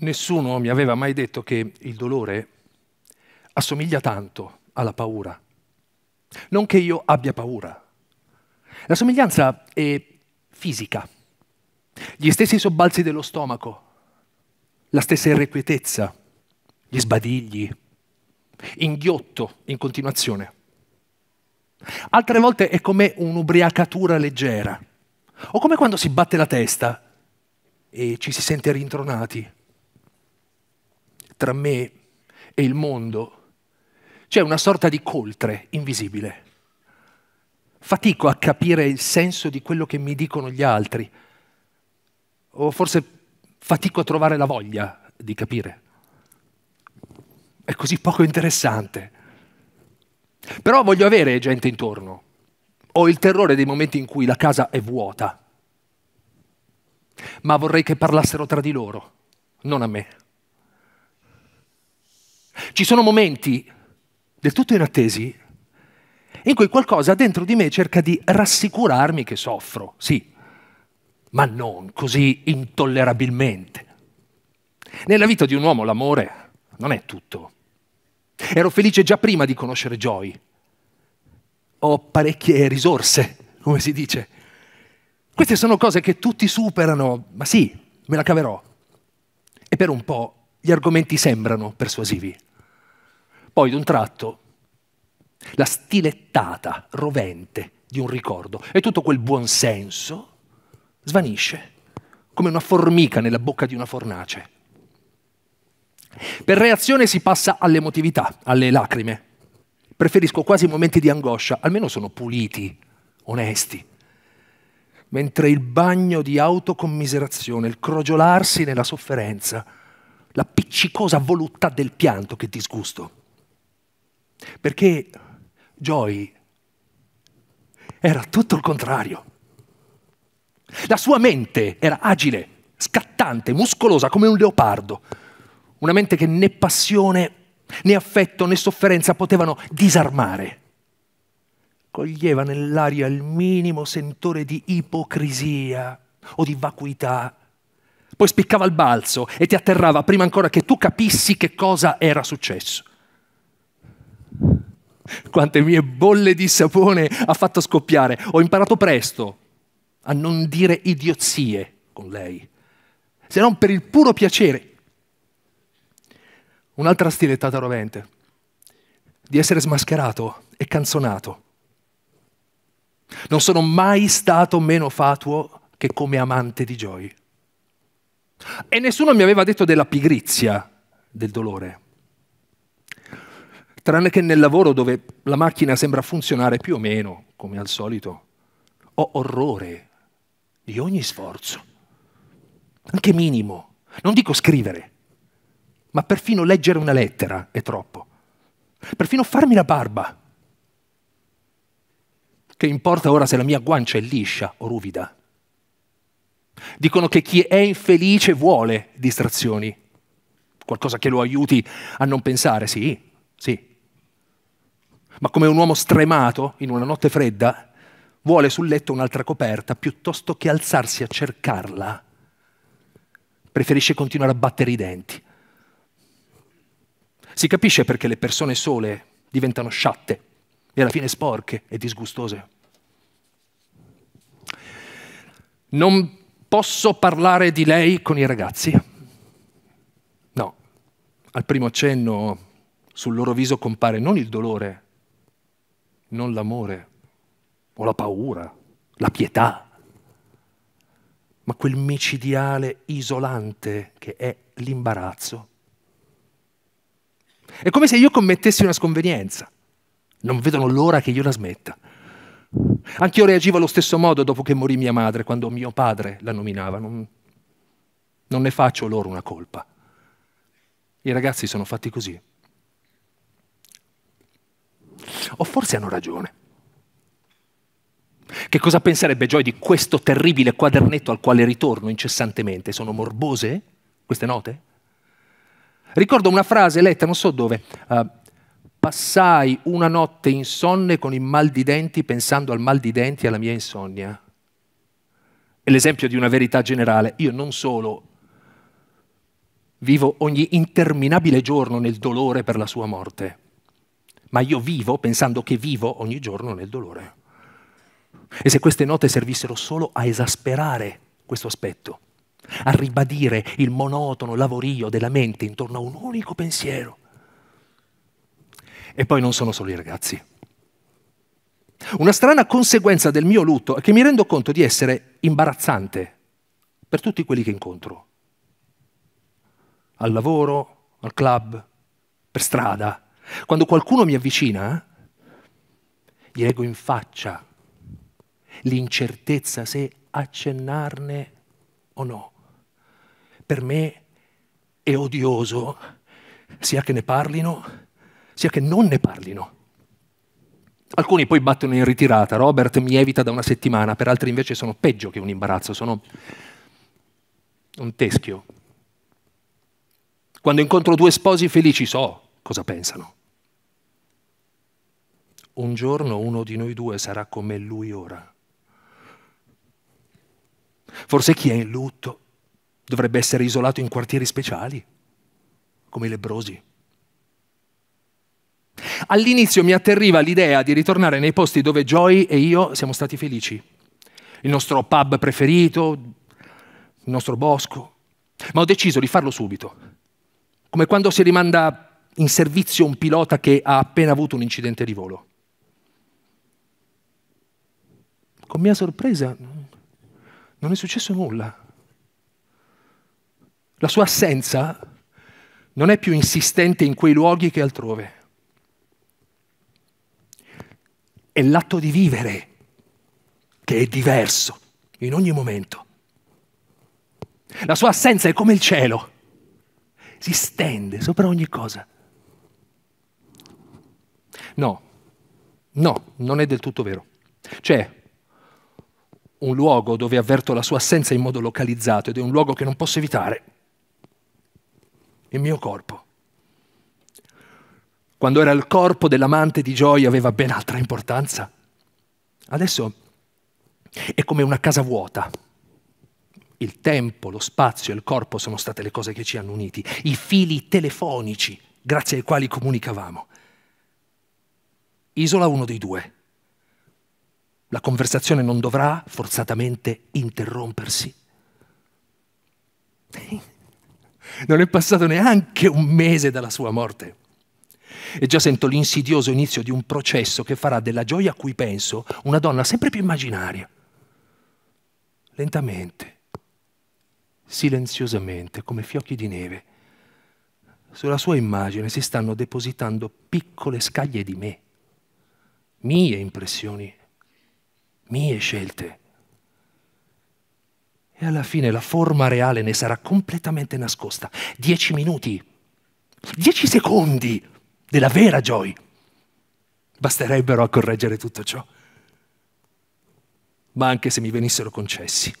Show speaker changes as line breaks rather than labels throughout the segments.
nessuno mi aveva mai detto che il dolore assomiglia tanto alla paura. Non che io abbia paura. La somiglianza è fisica. Gli stessi sobbalzi dello stomaco, la stessa irrequietezza, gli sbadigli, inghiotto in continuazione. Altre volte è come un'ubriacatura leggera, o come quando si batte la testa e ci si sente rintronati tra me e il mondo c'è una sorta di coltre invisibile. Fatico a capire il senso di quello che mi dicono gli altri, o forse fatico a trovare la voglia di capire. È così poco interessante. Però voglio avere gente intorno. Ho il terrore dei momenti in cui la casa è vuota. Ma vorrei che parlassero tra di loro, non a me. Ci sono momenti del tutto inattesi in cui qualcosa dentro di me cerca di rassicurarmi che soffro, sì, ma non così intollerabilmente. Nella vita di un uomo l'amore non è tutto. Ero felice già prima di conoscere Joy. Ho parecchie risorse, come si dice. Queste sono cose che tutti superano, ma sì, me la caverò. E per un po' gli argomenti sembrano persuasivi. Poi d'un tratto la stilettata rovente di un ricordo e tutto quel buonsenso svanisce come una formica nella bocca di una fornace. Per reazione si passa all'emotività, alle lacrime. Preferisco quasi momenti di angoscia, almeno sono puliti, onesti. Mentre il bagno di autocommiserazione, il crogiolarsi nella sofferenza, la appiccicosa voluttà del pianto, che disgusto. Perché Joy era tutto il contrario. La sua mente era agile, scattante, muscolosa come un leopardo. Una mente che né passione, né affetto, né sofferenza potevano disarmare. Coglieva nell'aria il minimo sentore di ipocrisia o di vacuità. Poi spiccava il balzo e ti atterrava prima ancora che tu capissi che cosa era successo quante mie bolle di sapone ha fatto scoppiare. Ho imparato presto a non dire idiozie con lei, se non per il puro piacere. Un'altra stilettata rovente, di essere smascherato e canzonato. Non sono mai stato meno fatuo che come amante di Joy. E nessuno mi aveva detto della pigrizia, del dolore tranne che nel lavoro dove la macchina sembra funzionare più o meno, come al solito. Ho orrore di ogni sforzo, anche minimo. Non dico scrivere, ma perfino leggere una lettera è troppo. Perfino farmi la barba. Che importa ora se la mia guancia è liscia o ruvida? Dicono che chi è infelice vuole distrazioni, qualcosa che lo aiuti a non pensare, sì, sì, ma come un uomo stremato in una notte fredda vuole sul letto un'altra coperta piuttosto che alzarsi a cercarla. Preferisce continuare a battere i denti. Si capisce perché le persone sole diventano sciatte e alla fine sporche e disgustose. Non posso parlare di lei con i ragazzi? No. Al primo accenno sul loro viso compare non il dolore, non l'amore o la paura, la pietà, ma quel micidiale isolante che è l'imbarazzo. È come se io commettessi una sconvenienza. Non vedono l'ora che io la smetta. Anch'io reagivo allo stesso modo dopo che morì mia madre, quando mio padre la nominava. Non, non ne faccio loro una colpa. I ragazzi sono fatti così. O forse hanno ragione. Che cosa penserebbe Joy di questo terribile quadernetto al quale ritorno incessantemente? Sono morbose queste note? Ricordo una frase letta non so dove. Uh, Passai una notte insonne con il mal di denti pensando al mal di denti e alla mia insonnia. È l'esempio di una verità generale. Io non solo vivo ogni interminabile giorno nel dolore per la sua morte, ma io vivo pensando che vivo ogni giorno nel dolore. E se queste note servissero solo a esasperare questo aspetto, a ribadire il monotono lavorio della mente intorno a un unico pensiero. E poi non sono solo i ragazzi. Una strana conseguenza del mio lutto è che mi rendo conto di essere imbarazzante per tutti quelli che incontro. Al lavoro, al club, per strada, quando qualcuno mi avvicina, gli leggo in faccia l'incertezza se accennarne o no. Per me è odioso sia che ne parlino, sia che non ne parlino. Alcuni poi battono in ritirata, Robert mi evita da una settimana, per altri invece sono peggio che un imbarazzo, sono un teschio. Quando incontro due sposi felici so cosa pensano un giorno uno di noi due sarà come lui ora. Forse chi è in lutto dovrebbe essere isolato in quartieri speciali, come i lebrosi. All'inizio mi atterriva l'idea di ritornare nei posti dove Joy e io siamo stati felici. Il nostro pub preferito, il nostro bosco. Ma ho deciso di farlo subito. Come quando si rimanda in servizio un pilota che ha appena avuto un incidente di volo. con mia sorpresa, non è successo nulla. La sua assenza non è più insistente in quei luoghi che altrove. È l'atto di vivere che è diverso in ogni momento. La sua assenza è come il cielo, si stende sopra ogni cosa. No, no, non è del tutto vero. C'è cioè, un luogo dove avverto la sua assenza in modo localizzato ed è un luogo che non posso evitare. Il mio corpo. Quando era il corpo dell'amante di gioia aveva ben altra importanza. Adesso è come una casa vuota. Il tempo, lo spazio e il corpo sono state le cose che ci hanno uniti, i fili telefonici grazie ai quali comunicavamo. Isola uno dei due la conversazione non dovrà forzatamente interrompersi. Non è passato neanche un mese dalla sua morte. E già sento l'insidioso inizio di un processo che farà della gioia a cui penso una donna sempre più immaginaria. Lentamente, silenziosamente, come fiocchi di neve, sulla sua immagine si stanno depositando piccole scaglie di me, mie impressioni mie scelte. E alla fine la forma reale ne sarà completamente nascosta. Dieci minuti, dieci secondi della vera gioia basterebbero a correggere tutto ciò. Ma anche se mi venissero concessi,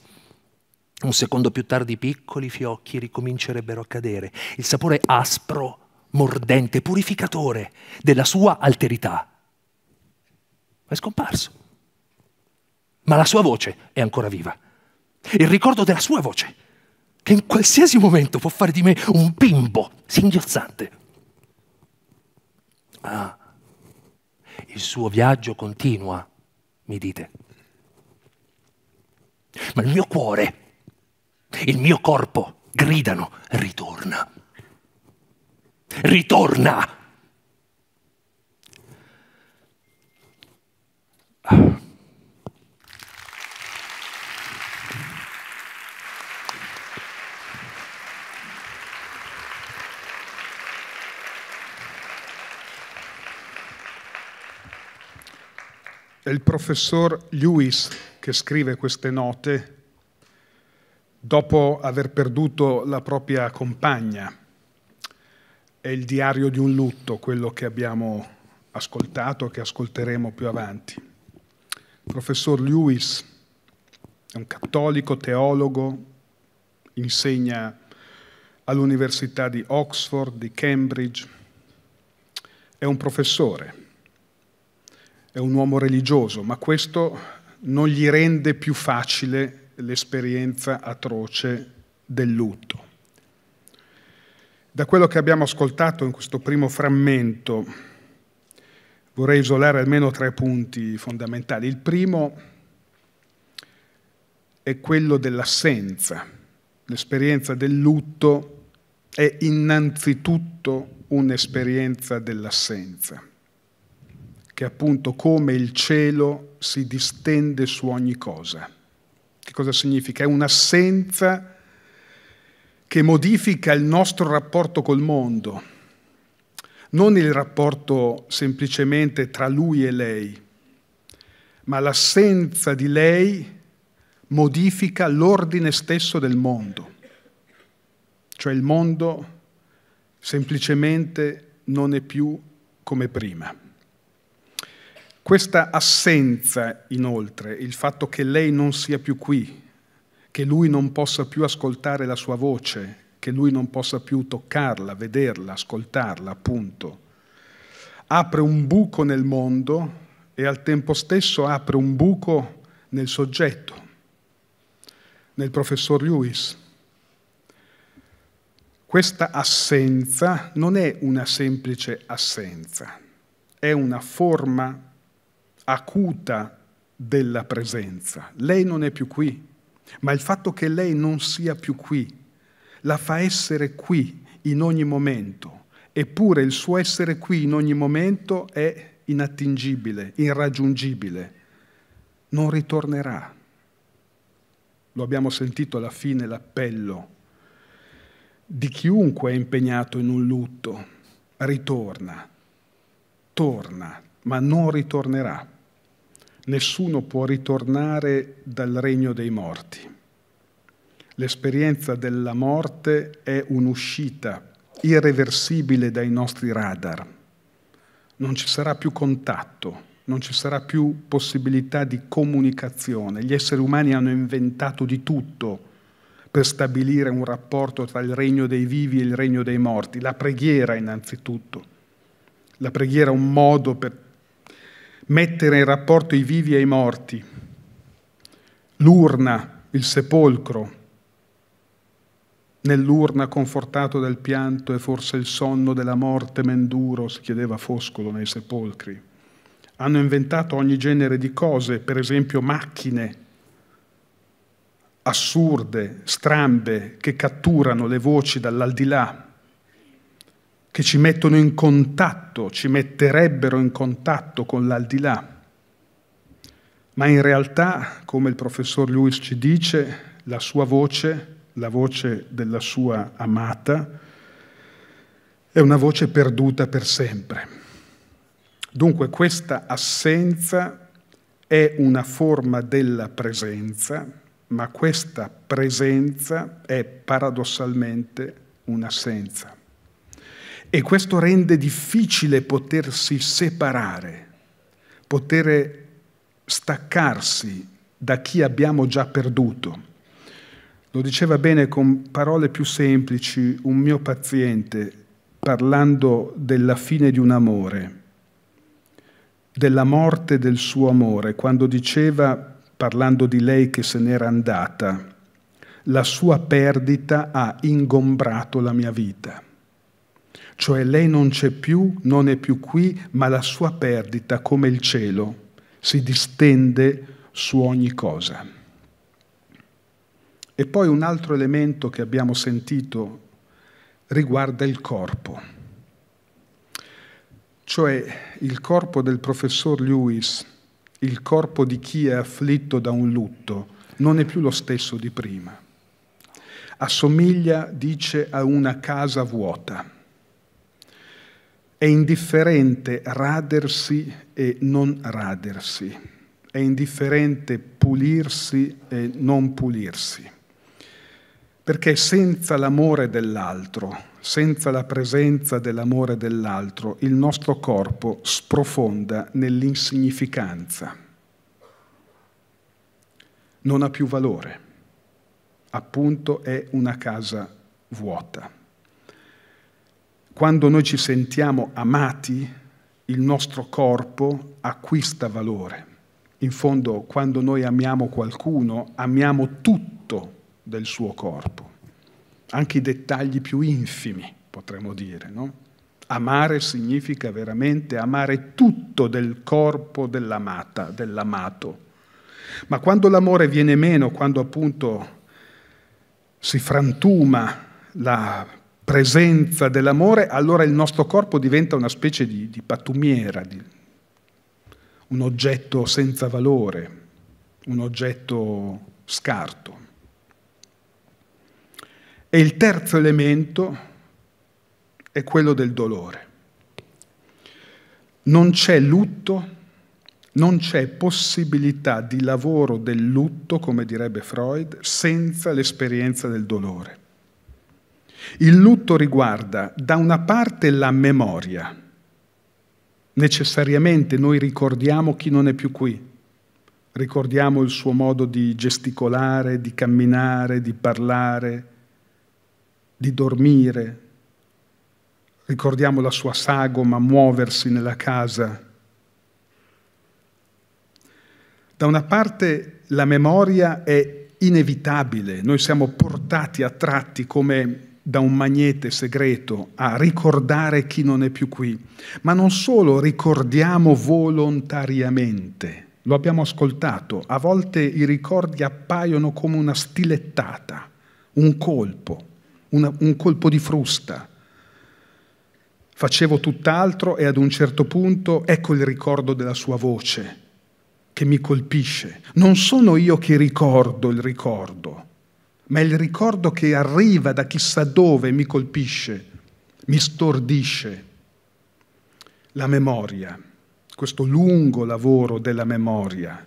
un secondo più tardi piccoli fiocchi ricomincerebbero a cadere, il sapore aspro, mordente, purificatore della sua alterità. È scomparso ma la sua voce è ancora viva. Il ricordo della sua voce, che in qualsiasi momento può fare di me un bimbo singhiozzante. Ah, il suo viaggio continua, mi dite. Ma il mio cuore, il mio corpo gridano, ritorna. Ritorna! Ah.
è il professor Lewis che scrive queste note dopo aver perduto la propria compagna. È il diario di un lutto, quello che abbiamo ascoltato, che ascolteremo più avanti. Il professor Lewis è un cattolico teologo, insegna all'Università di Oxford, di Cambridge, è un professore è un uomo religioso, ma questo non gli rende più facile l'esperienza atroce del lutto. Da quello che abbiamo ascoltato in questo primo frammento vorrei isolare almeno tre punti fondamentali. Il primo è quello dell'assenza. L'esperienza del lutto è innanzitutto un'esperienza dell'assenza che appunto come il cielo si distende su ogni cosa. Che cosa significa? È un'assenza che modifica il nostro rapporto col mondo, non il rapporto semplicemente tra lui e lei, ma l'assenza di lei modifica l'ordine stesso del mondo. Cioè il mondo semplicemente non è più come prima. Questa assenza, inoltre, il fatto che lei non sia più qui, che lui non possa più ascoltare la sua voce, che lui non possa più toccarla, vederla, ascoltarla, appunto, apre un buco nel mondo e al tempo stesso apre un buco nel soggetto, nel professor Lewis. Questa assenza non è una semplice assenza, è una forma acuta della presenza. Lei non è più qui, ma il fatto che lei non sia più qui la fa essere qui in ogni momento, eppure il suo essere qui in ogni momento è inattingibile, irraggiungibile, non ritornerà. Lo abbiamo sentito alla fine l'appello di chiunque è impegnato in un lutto, ritorna, torna, ma non ritornerà nessuno può ritornare dal regno dei morti. L'esperienza della morte è un'uscita irreversibile dai nostri radar. Non ci sarà più contatto, non ci sarà più possibilità di comunicazione. Gli esseri umani hanno inventato di tutto per stabilire un rapporto tra il regno dei vivi e il regno dei morti. La preghiera innanzitutto. La preghiera è un modo per mettere in rapporto i vivi e i morti, l'urna, il sepolcro, nell'urna confortato dal pianto e forse il sonno della morte menduro, si chiedeva Foscolo nei sepolcri. Hanno inventato ogni genere di cose, per esempio macchine assurde, strambe, che catturano le voci dall'aldilà che ci mettono in contatto, ci metterebbero in contatto con l'aldilà. Ma in realtà, come il professor Lewis ci dice, la sua voce, la voce della sua amata, è una voce perduta per sempre. Dunque questa assenza è una forma della presenza, ma questa presenza è paradossalmente un'assenza. E questo rende difficile potersi separare, poter staccarsi da chi abbiamo già perduto. Lo diceva bene con parole più semplici un mio paziente parlando della fine di un amore, della morte del suo amore, quando diceva, parlando di lei che se n'era andata, la sua perdita ha ingombrato la mia vita cioè lei non c'è più, non è più qui, ma la sua perdita, come il cielo, si distende su ogni cosa. E poi un altro elemento che abbiamo sentito riguarda il corpo, cioè il corpo del professor Lewis, il corpo di chi è afflitto da un lutto, non è più lo stesso di prima. Assomiglia, dice, a una casa vuota. È indifferente radersi e non radersi, è indifferente pulirsi e non pulirsi, perché senza l'amore dell'altro, senza la presenza dell'amore dell'altro, il nostro corpo sprofonda nell'insignificanza, non ha più valore, appunto è una casa vuota. Quando noi ci sentiamo amati, il nostro corpo acquista valore. In fondo, quando noi amiamo qualcuno, amiamo tutto del suo corpo, anche i dettagli più infimi, potremmo dire. No? Amare significa veramente amare tutto del corpo dell'amata, dell'amato. Ma quando l'amore viene meno, quando appunto si frantuma la presenza dell'amore, allora il nostro corpo diventa una specie di, di pattumiera, di, un oggetto senza valore, un oggetto scarto. E il terzo elemento è quello del dolore. Non c'è lutto, non c'è possibilità di lavoro del lutto, come direbbe Freud, senza l'esperienza del dolore. Il lutto riguarda da una parte la memoria. Necessariamente noi ricordiamo chi non è più qui, ricordiamo il suo modo di gesticolare, di camminare, di parlare, di dormire, ricordiamo la sua sagoma muoversi nella casa. Da una parte la memoria è inevitabile, noi siamo portati a tratti come da un magnete segreto a ricordare chi non è più qui, ma non solo ricordiamo volontariamente, lo abbiamo ascoltato, a volte i ricordi appaiono come una stilettata, un colpo, una, un colpo di frusta. Facevo tutt'altro e ad un certo punto ecco il ricordo della sua voce che mi colpisce. Non sono io che ricordo il ricordo, ma il ricordo che arriva da chissà dove mi colpisce, mi stordisce. La memoria, questo lungo lavoro della memoria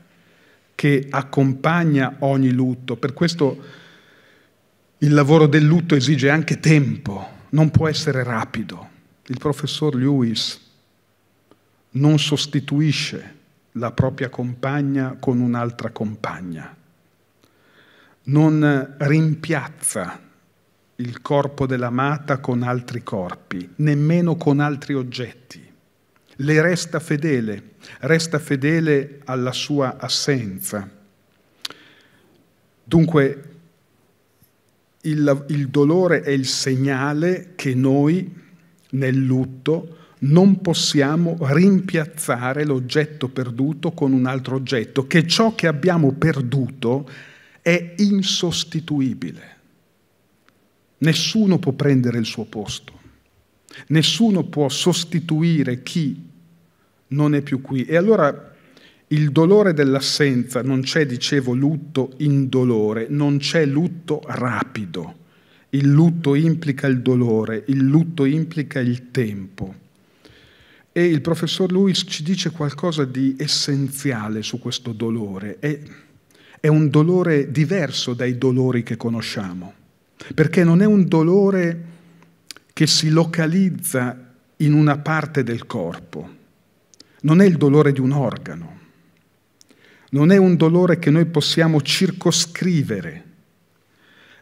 che accompagna ogni lutto, per questo il lavoro del lutto esige anche tempo, non può essere rapido. Il professor Lewis non sostituisce la propria compagna con un'altra compagna non rimpiazza il corpo dell'amata con altri corpi, nemmeno con altri oggetti. Le resta fedele, resta fedele alla sua assenza. Dunque il, il dolore è il segnale che noi nel lutto non possiamo rimpiazzare l'oggetto perduto con un altro oggetto, che ciò che abbiamo perduto è insostituibile. Nessuno può prendere il suo posto, nessuno può sostituire chi non è più qui. E allora il dolore dell'assenza non c'è, dicevo, lutto indolore, non c'è lutto rapido. Il lutto implica il dolore, il lutto implica il tempo. E il professor Lewis ci dice qualcosa di essenziale su questo dolore. E è un dolore diverso dai dolori che conosciamo, perché non è un dolore che si localizza in una parte del corpo, non è il dolore di un organo, non è un dolore che noi possiamo circoscrivere,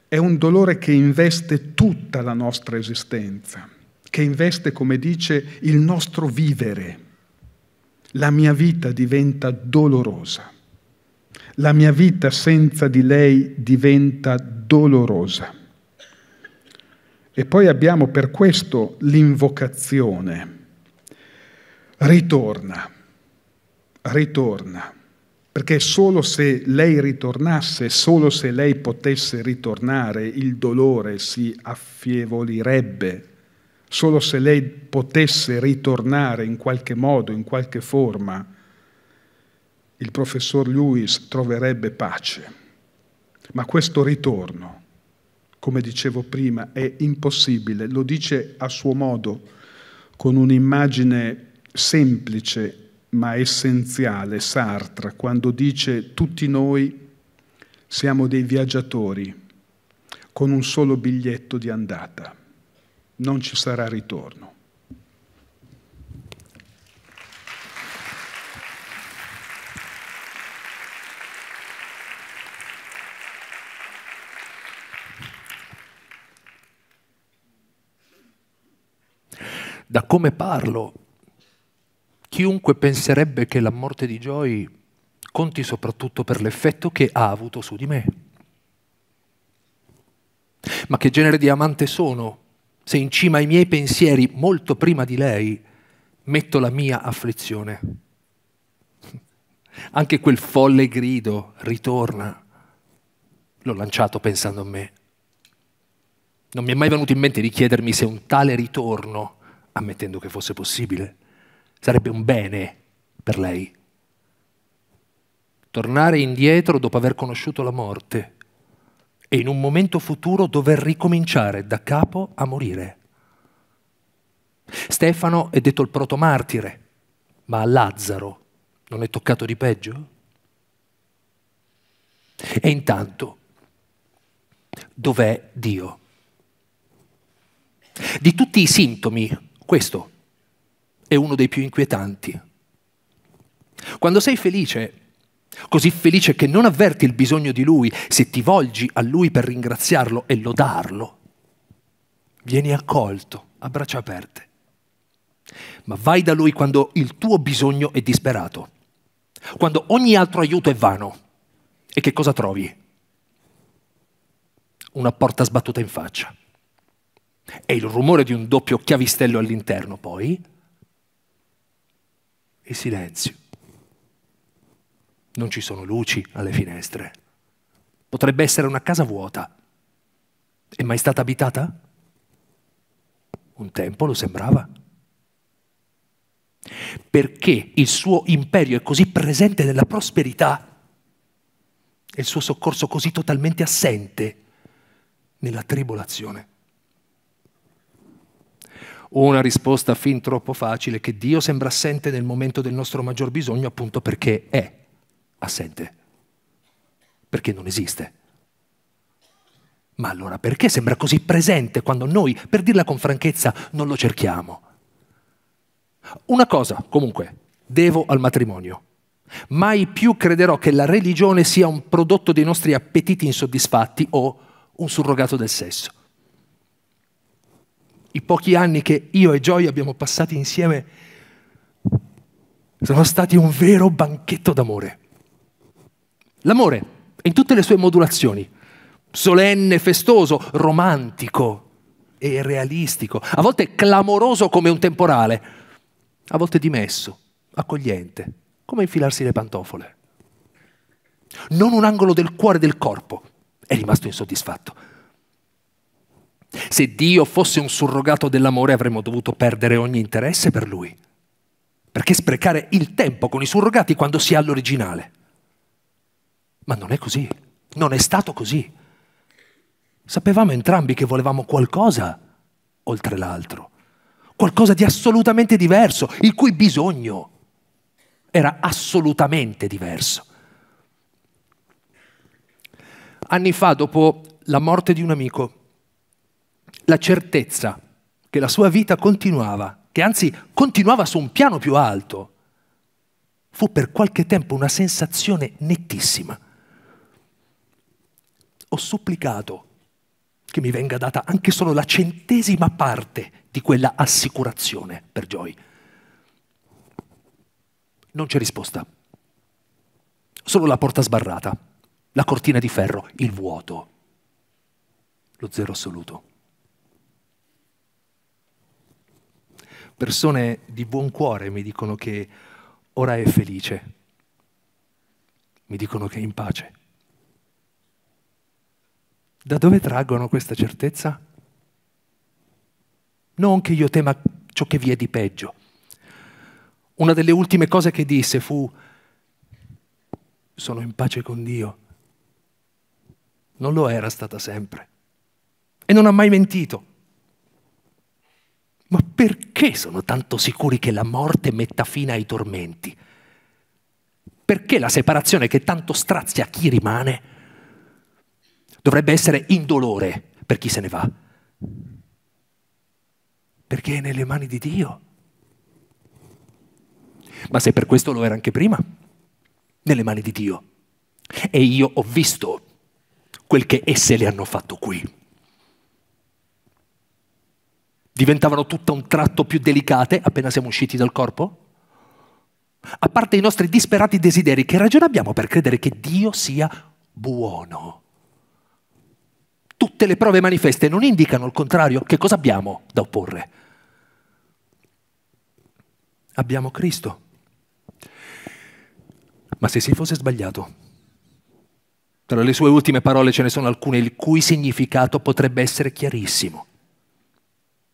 è un dolore che investe tutta la nostra esistenza, che investe, come dice, il nostro vivere. La mia vita diventa dolorosa la mia vita senza di lei diventa dolorosa. E poi abbiamo per questo l'invocazione. Ritorna, ritorna, perché solo se lei ritornasse, solo se lei potesse ritornare, il dolore si affievolirebbe. Solo se lei potesse ritornare in qualche modo, in qualche forma, il professor Lewis troverebbe pace. Ma questo ritorno, come dicevo prima, è impossibile, lo dice a suo modo, con un'immagine semplice ma essenziale, Sartre, quando dice tutti noi siamo dei viaggiatori con un solo biglietto di andata, non ci sarà ritorno.
Da come parlo, chiunque penserebbe che la morte di Joy conti soprattutto per l'effetto che ha avuto su di me. Ma che genere di amante sono se in cima ai miei pensieri, molto prima di lei, metto la mia afflizione? Anche quel folle grido ritorna. L'ho lanciato pensando a me. Non mi è mai venuto in mente di chiedermi se un tale ritorno ammettendo che fosse possibile. Sarebbe un bene per lei. Tornare indietro dopo aver conosciuto la morte e in un momento futuro dover ricominciare da capo a morire. Stefano è detto il protomartire, ma a Lazzaro non è toccato di peggio? E intanto, dov'è Dio? Di tutti i sintomi questo è uno dei più inquietanti. Quando sei felice, così felice che non avverti il bisogno di Lui, se ti volgi a Lui per ringraziarlo e lodarlo, vieni accolto a braccia aperte. Ma vai da Lui quando il tuo bisogno è disperato, quando ogni altro aiuto è vano. E che cosa trovi? Una porta sbattuta in faccia e il rumore di un doppio chiavistello all'interno, poi il silenzio. Non ci sono luci alle finestre. Potrebbe essere una casa vuota. È mai stata abitata? Un tempo lo sembrava. Perché il suo imperio è così presente nella prosperità e il suo soccorso così totalmente assente nella tribolazione una risposta fin troppo facile che Dio sembra assente nel momento del nostro maggior bisogno appunto perché è assente, perché non esiste. Ma allora perché sembra così presente quando noi, per dirla con franchezza, non lo cerchiamo? Una cosa, comunque, devo al matrimonio. Mai più crederò che la religione sia un prodotto dei nostri appetiti insoddisfatti o un surrogato del sesso i pochi anni che io e Joy abbiamo passati insieme sono stati un vero banchetto d'amore. L'amore, in tutte le sue modulazioni, solenne, festoso, romantico e realistico, a volte clamoroso come un temporale, a volte dimesso, accogliente, come infilarsi le pantofole. Non un angolo del cuore e del corpo è rimasto insoddisfatto se Dio fosse un surrogato dell'amore avremmo dovuto perdere ogni interesse per Lui. Perché sprecare il tempo con i surrogati quando si ha l'originale? Ma non è così, non è stato così. Sapevamo entrambi che volevamo qualcosa oltre l'altro, qualcosa di assolutamente diverso, il cui bisogno era assolutamente diverso. Anni fa, dopo la morte di un amico, la certezza che la sua vita continuava, che anzi continuava su un piano più alto, fu per qualche tempo una sensazione nettissima. Ho supplicato che mi venga data anche solo la centesima parte di quella assicurazione per Joy. Non c'è risposta. Solo la porta sbarrata, la cortina di ferro, il vuoto, lo zero assoluto. persone di buon cuore mi dicono che ora è felice, mi dicono che è in pace. Da dove traggono questa certezza? Non che io tema ciò che vi è di peggio. Una delle ultime cose che disse fu, sono in pace con Dio. Non lo era stata sempre. E non ha mai mentito. Ma perché sono tanto sicuri che la morte metta fine ai tormenti? Perché la separazione che tanto strazia chi rimane dovrebbe essere indolore per chi se ne va? Perché è nelle mani di Dio. Ma se per questo lo era anche prima, nelle mani di Dio. E io ho visto quel che esse le hanno fatto qui diventavano tutto un tratto più delicate appena siamo usciti dal corpo? A parte i nostri disperati desideri, che ragione abbiamo per credere che Dio sia buono? Tutte le prove manifeste non indicano il contrario. Che cosa abbiamo da opporre? Abbiamo Cristo. Ma se si fosse sbagliato, tra le sue ultime parole ce ne sono alcune il cui significato potrebbe essere chiarissimo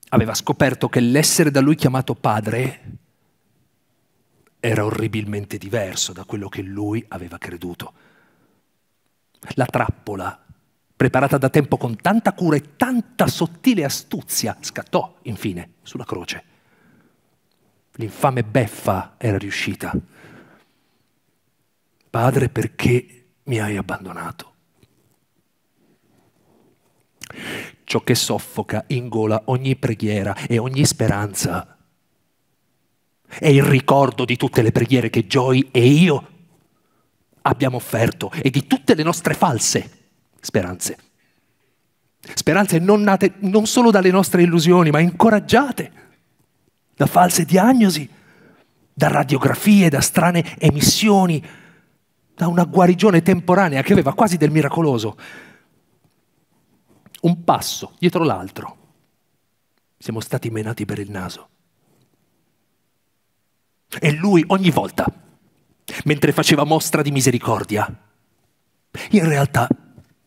aveva scoperto che l'essere da lui chiamato padre era orribilmente diverso da quello che lui aveva creduto. La trappola, preparata da tempo con tanta cura e tanta sottile astuzia, scattò infine sulla croce. L'infame beffa era riuscita. Padre, perché mi hai abbandonato? ciò che soffoca, in gola ogni preghiera e ogni speranza. È il ricordo di tutte le preghiere che Joy e io abbiamo offerto e di tutte le nostre false speranze. Speranze non nate non solo dalle nostre illusioni, ma incoraggiate da false diagnosi, da radiografie, da strane emissioni, da una guarigione temporanea che aveva quasi del miracoloso un passo dietro l'altro. Siamo stati menati per il naso. E lui ogni volta, mentre faceva mostra di misericordia, in realtà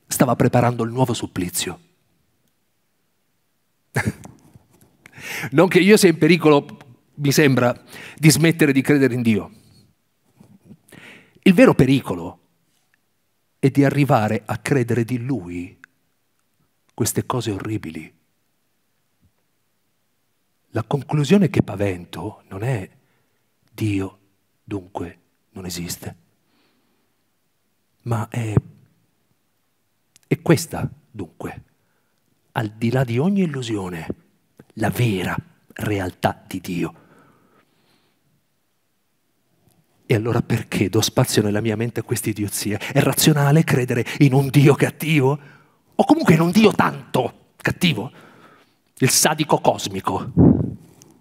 stava preparando il nuovo supplizio. non che io sia in pericolo, mi sembra, di smettere di credere in Dio. Il vero pericolo è di arrivare a credere di Lui queste cose orribili. La conclusione che pavento non è Dio, dunque non esiste, ma è, è questa, dunque, al di là di ogni illusione, la vera realtà di Dio. E allora perché do spazio nella mia mente a queste idiozie? È razionale credere in un Dio cattivo? o comunque in un Dio tanto cattivo, il sadico cosmico,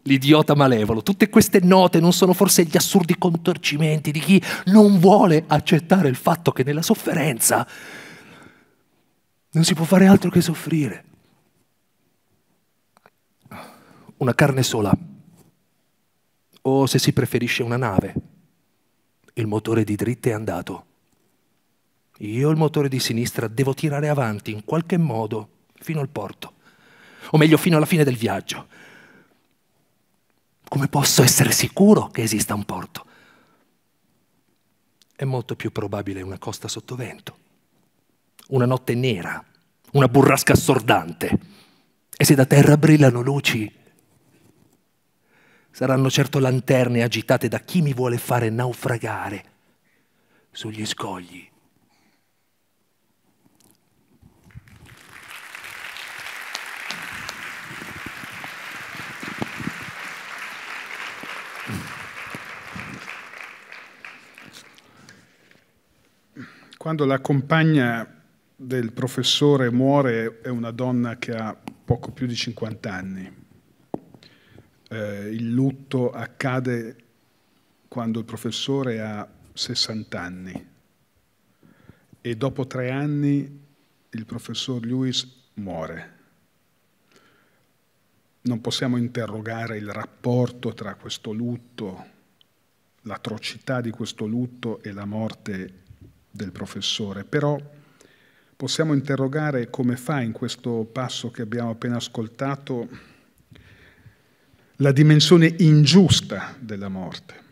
l'idiota malevolo. Tutte queste note non sono forse gli assurdi contorcimenti di chi non vuole accettare il fatto che nella sofferenza non si può fare altro che soffrire. Una carne sola, o se si preferisce una nave, il motore di dritta è andato io il motore di sinistra devo tirare avanti in qualche modo fino al porto, o meglio fino alla fine del viaggio. Come posso essere sicuro che esista un porto? È molto più probabile una costa sottovento, una notte nera, una burrasca assordante. E se da terra brillano luci, saranno certo lanterne agitate da chi mi vuole fare naufragare sugli scogli.
Quando la compagna del professore muore è una donna che ha poco più di 50 anni. Eh, il lutto accade quando il professore ha 60 anni e dopo tre anni il professor Lewis muore. Non possiamo interrogare il rapporto tra questo lutto, l'atrocità di questo lutto e la morte del professore, però possiamo interrogare come fa in questo passo che abbiamo appena ascoltato la dimensione ingiusta della morte,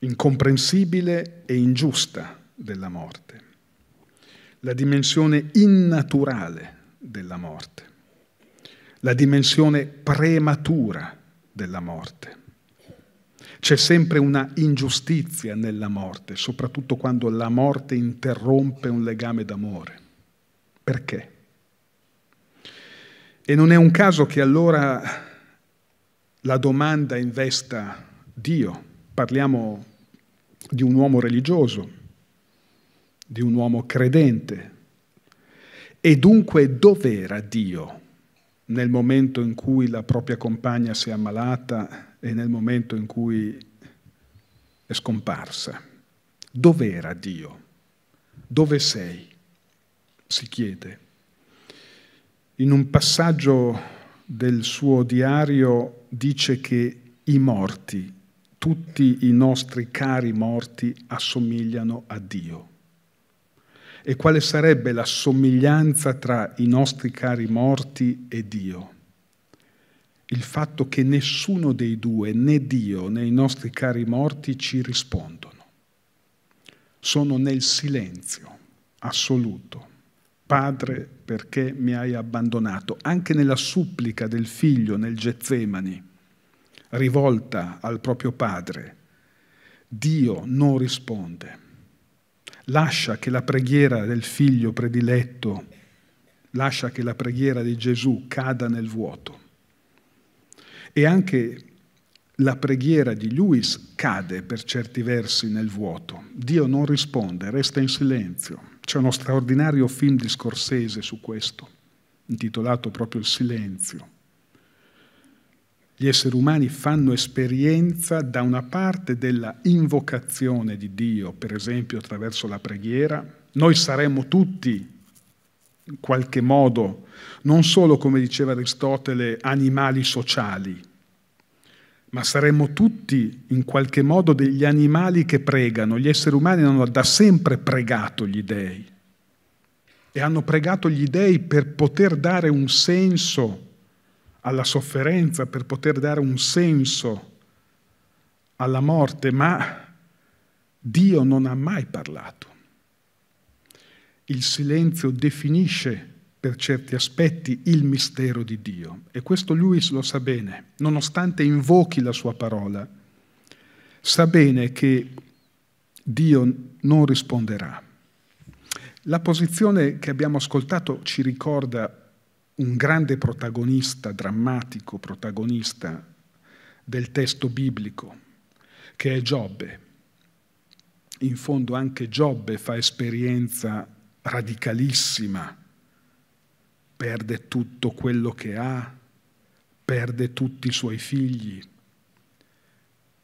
incomprensibile e ingiusta della morte, la dimensione innaturale della morte, la dimensione prematura della morte. C'è sempre una ingiustizia nella morte, soprattutto quando la morte interrompe un legame d'amore. Perché? E non è un caso che allora la domanda investa Dio. Parliamo di un uomo religioso, di un uomo credente. E dunque dov'era Dio nel momento in cui la propria compagna si è ammalata e nel momento in cui è scomparsa. Dov'era Dio? Dove sei? Si chiede. In un passaggio del suo diario dice che i morti, tutti i nostri cari morti, assomigliano a Dio. E quale sarebbe la somiglianza tra i nostri cari morti e Dio? il fatto che nessuno dei due, né Dio né i nostri cari morti ci rispondono. Sono nel silenzio assoluto. Padre, perché mi hai abbandonato? Anche nella supplica del figlio nel Getsemani, rivolta al proprio padre, Dio non risponde. Lascia che la preghiera del figlio prediletto, lascia che la preghiera di Gesù cada nel vuoto. E anche la preghiera di Lewis cade per certi versi nel vuoto. Dio non risponde, resta in silenzio. C'è uno straordinario film di Scorsese su questo, intitolato proprio Il silenzio. Gli esseri umani fanno esperienza da una parte della invocazione di Dio, per esempio attraverso la preghiera. Noi saremmo tutti in qualche modo, non solo come diceva Aristotele, animali sociali, ma saremmo tutti in qualche modo degli animali che pregano. Gli esseri umani hanno da sempre pregato gli dèi e hanno pregato gli dèi per poter dare un senso alla sofferenza, per poter dare un senso alla morte, ma Dio non ha mai parlato. Il silenzio definisce per certi aspetti il mistero di Dio. E questo Luis lo sa bene, nonostante invochi la sua parola, sa bene che Dio non risponderà. La posizione che abbiamo ascoltato ci ricorda un grande protagonista, drammatico protagonista del testo biblico, che è Giobbe. In fondo anche Giobbe fa esperienza radicalissima perde tutto quello che ha, perde tutti i suoi figli,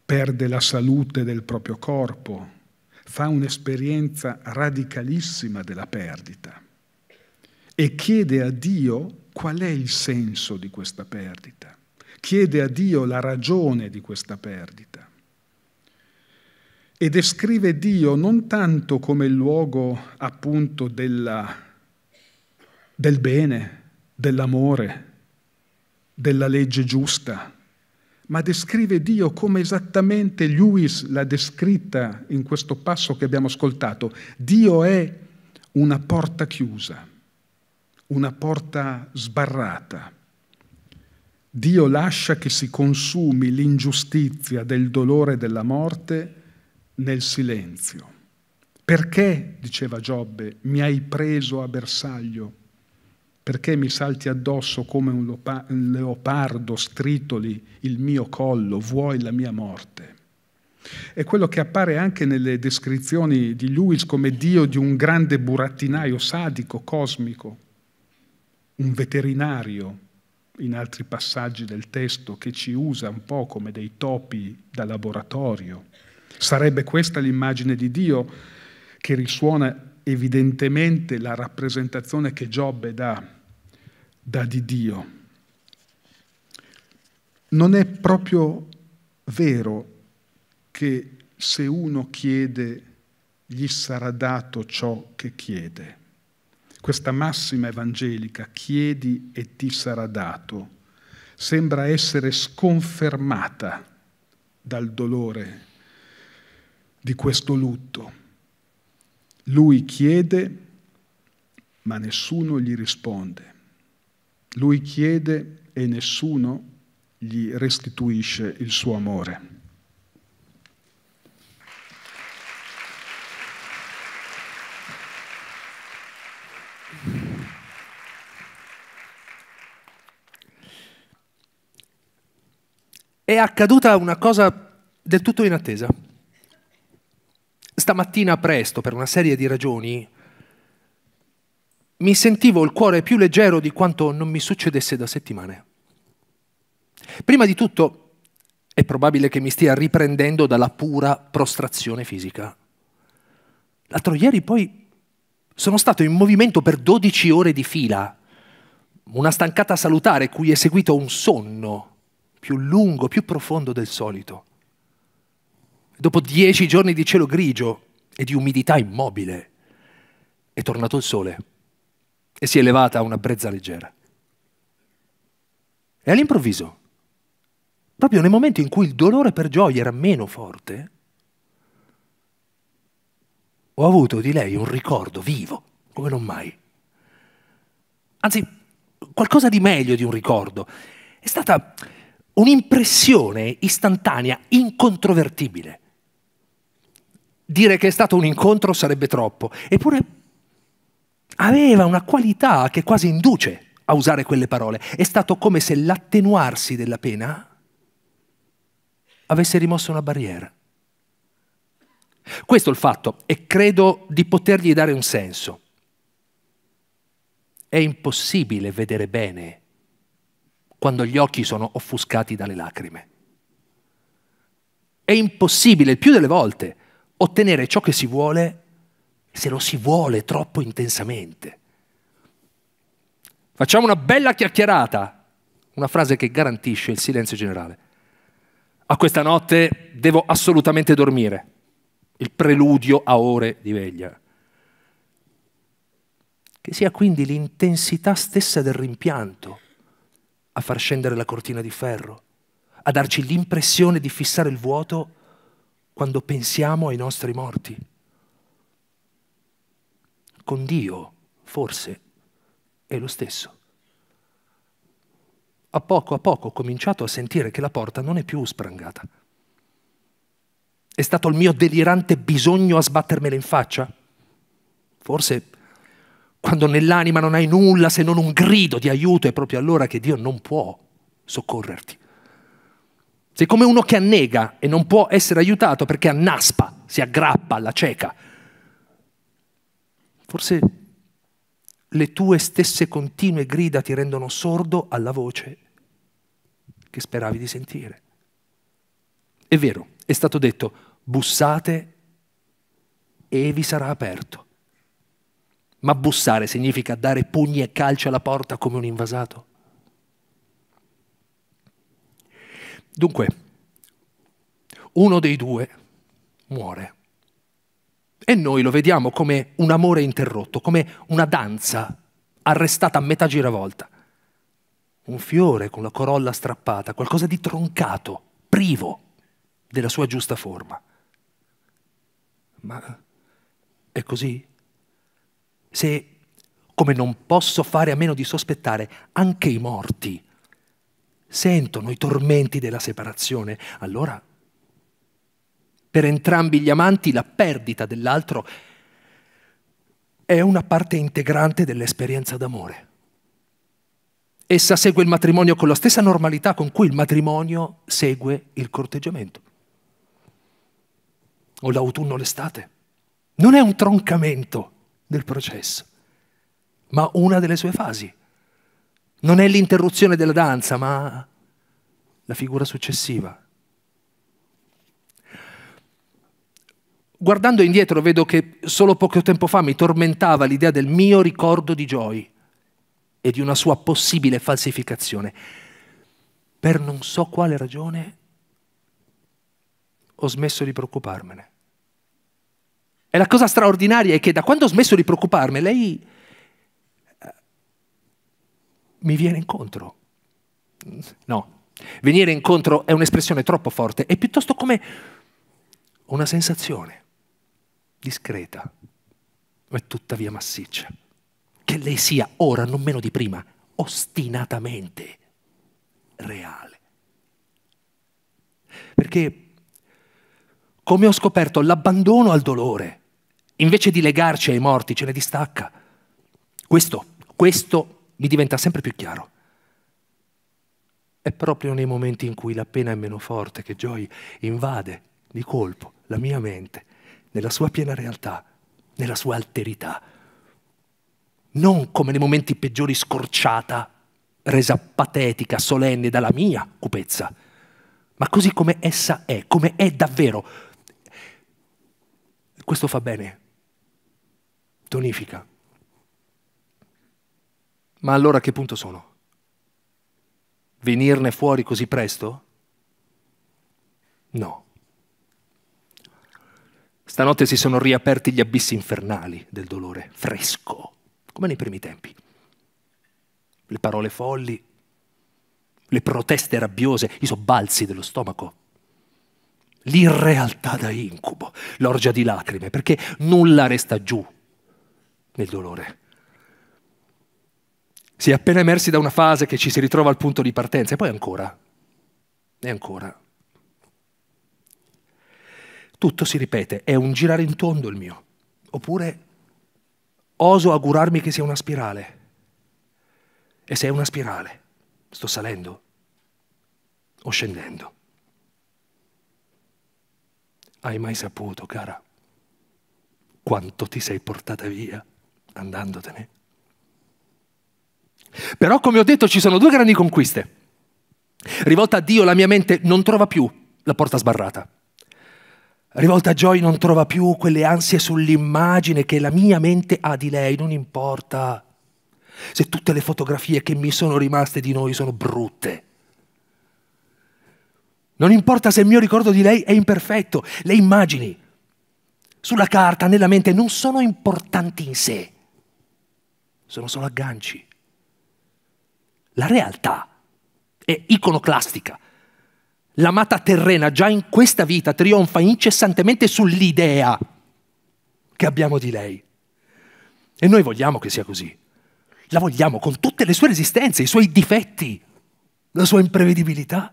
perde la salute del proprio corpo, fa un'esperienza radicalissima della perdita e chiede a Dio qual è il senso di questa perdita, chiede a Dio la ragione di questa perdita e descrive Dio non tanto come il luogo appunto della del bene, dell'amore, della legge giusta, ma descrive Dio come esattamente Lewis l'ha descritta in questo passo che abbiamo ascoltato. Dio è una porta chiusa, una porta sbarrata. Dio lascia che si consumi l'ingiustizia del dolore e della morte nel silenzio. Perché, diceva Giobbe, mi hai preso a bersaglio? Perché mi salti addosso come un leopardo, stritoli il mio collo, vuoi la mia morte? È quello che appare anche nelle descrizioni di Lewis come Dio di un grande burattinaio sadico, cosmico, un veterinario, in altri passaggi del testo, che ci usa un po' come dei topi da laboratorio. Sarebbe questa l'immagine di Dio che risuona evidentemente la rappresentazione che Giobbe dà da di Dio. Non è proprio vero che se uno chiede gli sarà dato ciò che chiede. Questa massima evangelica, chiedi e ti sarà dato, sembra essere sconfermata dal dolore di questo lutto. Lui chiede, ma nessuno gli risponde. Lui chiede e nessuno gli restituisce il suo amore.
È accaduta una cosa del tutto inattesa. Stamattina presto, per una serie di ragioni, mi sentivo il cuore più leggero di quanto non mi succedesse da settimane. Prima di tutto, è probabile che mi stia riprendendo dalla pura prostrazione fisica. L'altro ieri poi sono stato in movimento per 12 ore di fila, una stancata salutare cui è seguito un sonno più lungo, più profondo del solito. Dopo dieci giorni di cielo grigio e di umidità immobile, è tornato il sole e si è levata a una brezza leggera. E all'improvviso, proprio nel momento in cui il dolore per gioia era meno forte, ho avuto di lei un ricordo vivo, come non mai. Anzi, qualcosa di meglio di un ricordo. È stata un'impressione istantanea, incontrovertibile. Dire che è stato un incontro sarebbe troppo, eppure aveva una qualità che quasi induce a usare quelle parole. È stato come se l'attenuarsi della pena avesse rimosso una barriera. Questo è il fatto e credo di potergli dare un senso. È impossibile vedere bene quando gli occhi sono offuscati dalle lacrime. È impossibile, il più delle volte, ottenere ciò che si vuole se lo si vuole troppo intensamente. Facciamo una bella chiacchierata, una frase che garantisce il silenzio generale. A questa notte devo assolutamente dormire, il preludio a ore di veglia. Che sia quindi l'intensità stessa del rimpianto a far scendere la cortina di ferro, a darci l'impressione di fissare il vuoto quando pensiamo ai nostri morti con Dio, forse, è lo stesso. A poco a poco ho cominciato a sentire che la porta non è più sprangata. È stato il mio delirante bisogno a sbattermela in faccia? Forse quando nell'anima non hai nulla se non un grido di aiuto, è proprio allora che Dio non può soccorrerti. Sei come uno che annega e non può essere aiutato perché annaspa, si aggrappa alla cieca, Forse le tue stesse continue grida ti rendono sordo alla voce che speravi di sentire. È vero, è stato detto, bussate e vi sarà aperto. Ma bussare significa dare pugni e calci alla porta come un invasato. Dunque, uno dei due muore. E noi lo vediamo come un amore interrotto, come una danza arrestata a metà giravolta. Un fiore con la corolla strappata, qualcosa di troncato, privo della sua giusta forma. Ma è così? Se, come non posso fare a meno di sospettare, anche i morti sentono i tormenti della separazione, allora per entrambi gli amanti la perdita dell'altro è una parte integrante dell'esperienza d'amore. Essa segue il matrimonio con la stessa normalità con cui il matrimonio segue il corteggiamento. O l'autunno o l'estate. Non è un troncamento del processo, ma una delle sue fasi. Non è l'interruzione della danza, ma la figura successiva, guardando indietro vedo che solo poco tempo fa mi tormentava l'idea del mio ricordo di Joy e di una sua possibile falsificazione. Per non so quale ragione ho smesso di preoccuparmene. E la cosa straordinaria è che da quando ho smesso di preoccuparmi, lei eh, mi viene incontro. No, venire incontro è un'espressione troppo forte, è piuttosto come una sensazione discreta, ma è tuttavia massiccia. Che lei sia ora, non meno di prima, ostinatamente reale. Perché, come ho scoperto, l'abbandono al dolore, invece di legarci ai morti, ce ne distacca. Questo, questo mi diventa sempre più chiaro. È proprio nei momenti in cui la pena è meno forte che Joy invade di colpo la mia mente nella sua piena realtà, nella sua alterità, non come nei momenti peggiori scorciata, resa patetica, solenne dalla mia cupezza, ma così come essa è, come è davvero. Questo fa bene, tonifica. Ma allora a che punto sono? Venirne fuori così presto? No. Stanotte si sono riaperti gli abissi infernali del dolore, fresco, come nei primi tempi. Le parole folli, le proteste rabbiose, i sobbalzi dello stomaco, l'irrealtà da incubo, l'orgia di lacrime, perché nulla resta giù nel dolore. Si è appena emersi da una fase che ci si ritrova al punto di partenza e poi ancora, e ancora, tutto si ripete, è un girare in tondo il mio. Oppure oso augurarmi che sia una spirale. E se è una spirale, sto salendo o scendendo. Hai mai saputo, cara, quanto ti sei portata via andandotene? Però, come ho detto, ci sono due grandi conquiste. Rivolta a Dio, la mia mente non trova più la porta sbarrata. Rivolta a Joy non trova più quelle ansie sull'immagine che la mia mente ha di lei, non importa se tutte le fotografie che mi sono rimaste di noi sono brutte. Non importa se il mio ricordo di lei è imperfetto, le immagini sulla carta, nella mente, non sono importanti in sé, sono solo agganci. La realtà è iconoclastica, L'amata terrena già in questa vita trionfa incessantemente sull'idea che abbiamo di lei. E noi vogliamo che sia così. La vogliamo con tutte le sue resistenze, i suoi difetti, la sua imprevedibilità.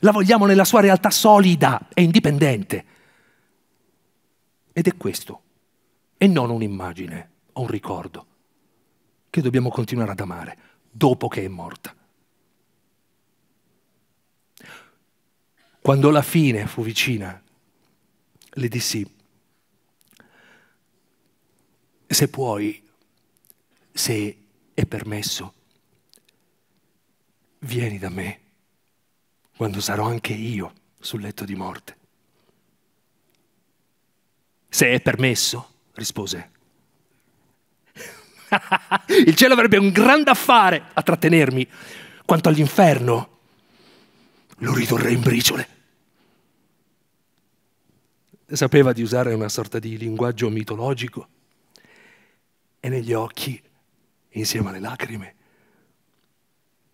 La vogliamo nella sua realtà solida e indipendente. Ed è questo, e non un'immagine o un ricordo, che dobbiamo continuare ad amare dopo che è morta. Quando la fine fu vicina, le dissi, se puoi, se è permesso, vieni da me quando sarò anche io sul letto di morte. Se è permesso, rispose. Il cielo avrebbe un grande affare a trattenermi. Quanto all'inferno, lo ridurrei in briciole. Sapeva di usare una sorta di linguaggio mitologico e negli occhi, insieme alle lacrime,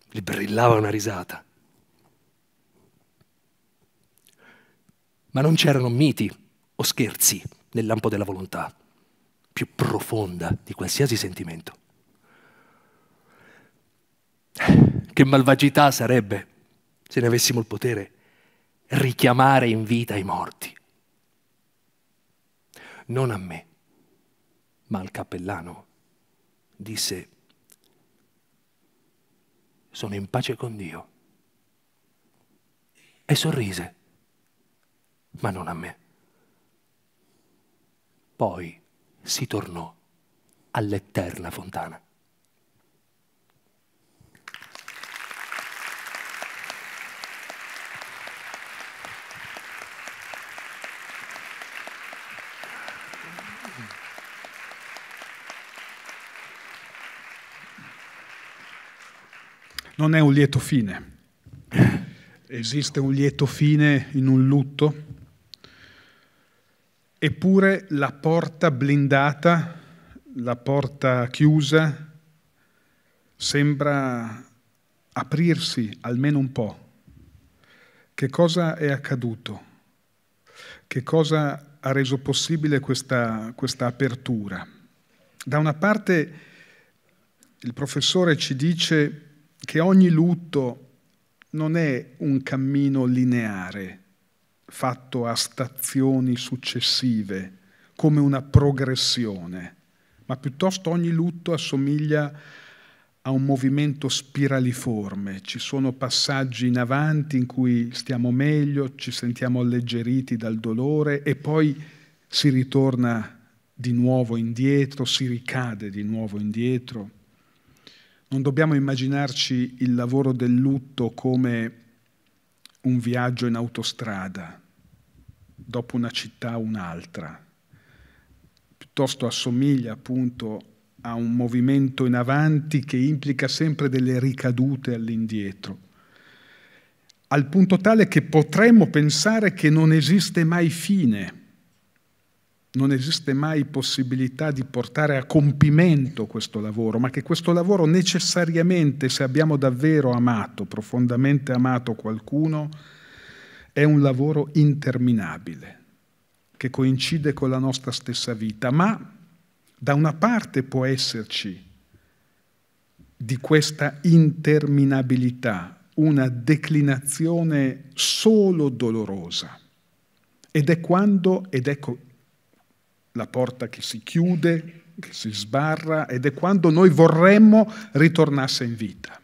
gli brillava una risata. Ma non c'erano miti o scherzi nel lampo della volontà, più profonda di qualsiasi sentimento. Che malvagità sarebbe se ne avessimo il potere, richiamare in vita i morti. Non a me, ma al cappellano disse, sono in pace con Dio. E sorrise, ma non a me. Poi si tornò all'eterna fontana.
non è un lieto fine. Esiste un lieto fine in un lutto, eppure la porta blindata, la porta chiusa, sembra aprirsi almeno un po'. Che cosa è accaduto? Che cosa ha reso possibile questa, questa apertura? Da una parte il professore ci dice che ogni lutto non è un cammino lineare fatto a stazioni successive, come una progressione, ma piuttosto ogni lutto assomiglia a un movimento spiraliforme, ci sono passaggi in avanti in cui stiamo meglio, ci sentiamo alleggeriti dal dolore e poi si ritorna di nuovo indietro, si ricade di nuovo indietro. Non dobbiamo immaginarci il lavoro del lutto come un viaggio in autostrada, dopo una città o un'altra. Piuttosto assomiglia appunto a un movimento in avanti che implica sempre delle ricadute all'indietro, al punto tale che potremmo pensare che non esiste mai fine non esiste mai possibilità di portare a compimento questo lavoro, ma che questo lavoro necessariamente, se abbiamo davvero amato, profondamente amato qualcuno, è un lavoro interminabile, che coincide con la nostra stessa vita, ma da una parte può esserci di questa interminabilità una declinazione solo dolorosa. Ed è quando, ed ecco la porta che si chiude, che si sbarra ed è quando noi vorremmo ritornasse in vita.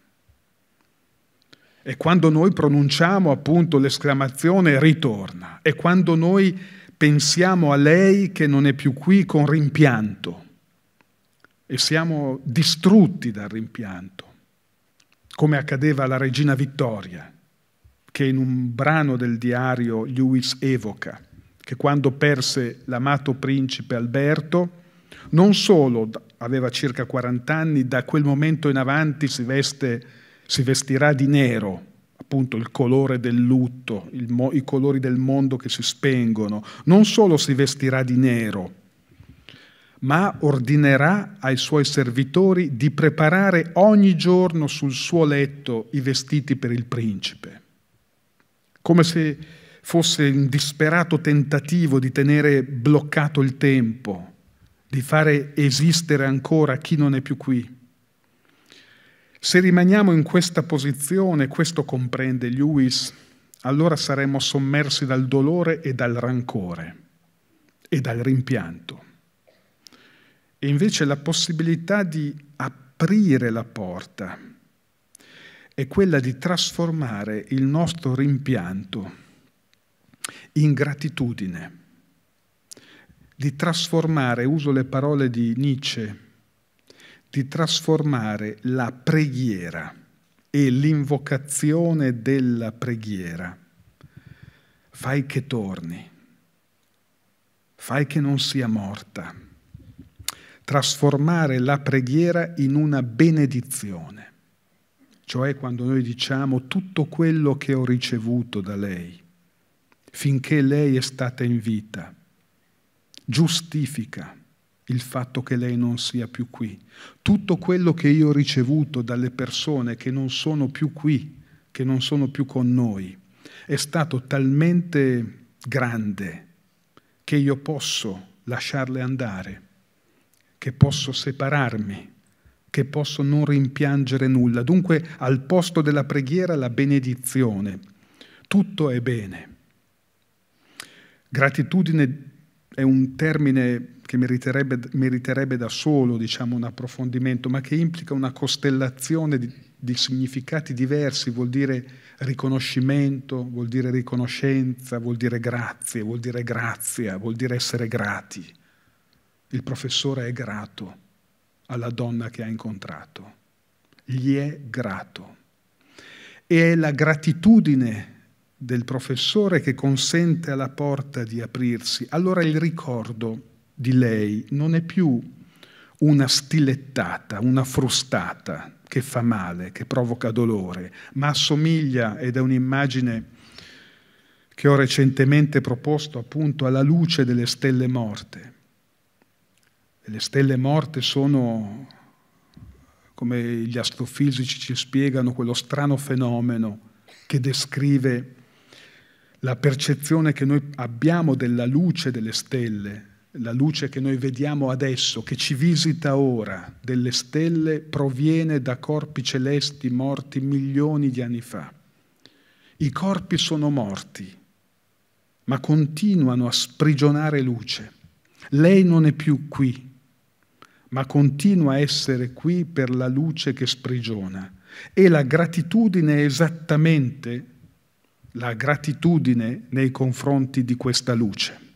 È quando noi pronunciamo appunto l'esclamazione ritorna, è quando noi pensiamo a lei che non è più qui con rimpianto e siamo distrutti dal rimpianto, come accadeva alla regina Vittoria, che in un brano del diario Lewis evoca che quando perse l'amato principe Alberto, non solo aveva circa 40 anni, da quel momento in avanti si, veste, si vestirà di nero, appunto il colore del lutto, il, i colori del mondo che si spengono, non solo si vestirà di nero, ma ordinerà ai suoi servitori di preparare ogni giorno sul suo letto i vestiti per il principe, come se fosse un disperato tentativo di tenere bloccato il tempo, di fare esistere ancora chi non è più qui. Se rimaniamo in questa posizione, questo comprende Lewis, allora saremmo sommersi dal dolore e dal rancore e dal rimpianto. E invece la possibilità di aprire la porta è quella di trasformare il nostro rimpianto ingratitudine, di trasformare, uso le parole di Nietzsche, di trasformare la preghiera e l'invocazione della preghiera. Fai che torni, fai che non sia morta. Trasformare la preghiera in una benedizione, cioè quando noi diciamo tutto quello che ho ricevuto da lei finché lei è stata in vita. Giustifica il fatto che lei non sia più qui. Tutto quello che io ho ricevuto dalle persone che non sono più qui, che non sono più con noi, è stato talmente grande che io posso lasciarle andare, che posso separarmi, che posso non rimpiangere nulla. Dunque al posto della preghiera la benedizione. Tutto è bene. Gratitudine è un termine che meriterebbe, meriterebbe da solo diciamo, un approfondimento, ma che implica una costellazione di, di significati diversi, vuol dire riconoscimento, vuol dire riconoscenza, vuol dire grazie, vuol dire grazia, vuol dire essere grati. Il professore è grato alla donna che ha incontrato, gli è grato. E è la gratitudine del professore che consente alla porta di aprirsi, allora il ricordo di lei non è più una stilettata, una frustata che fa male, che provoca dolore, ma assomiglia, ed è un'immagine che ho recentemente proposto appunto alla luce delle stelle morte. E le stelle morte sono, come gli astrofisici ci spiegano, quello strano fenomeno che descrive la percezione che noi abbiamo della luce delle stelle, la luce che noi vediamo adesso, che ci visita ora, delle stelle, proviene da corpi celesti morti milioni di anni fa. I corpi sono morti, ma continuano a sprigionare luce. Lei non è più qui, ma continua a essere qui per la luce che sprigiona. E la gratitudine è esattamente la gratitudine nei confronti di questa luce.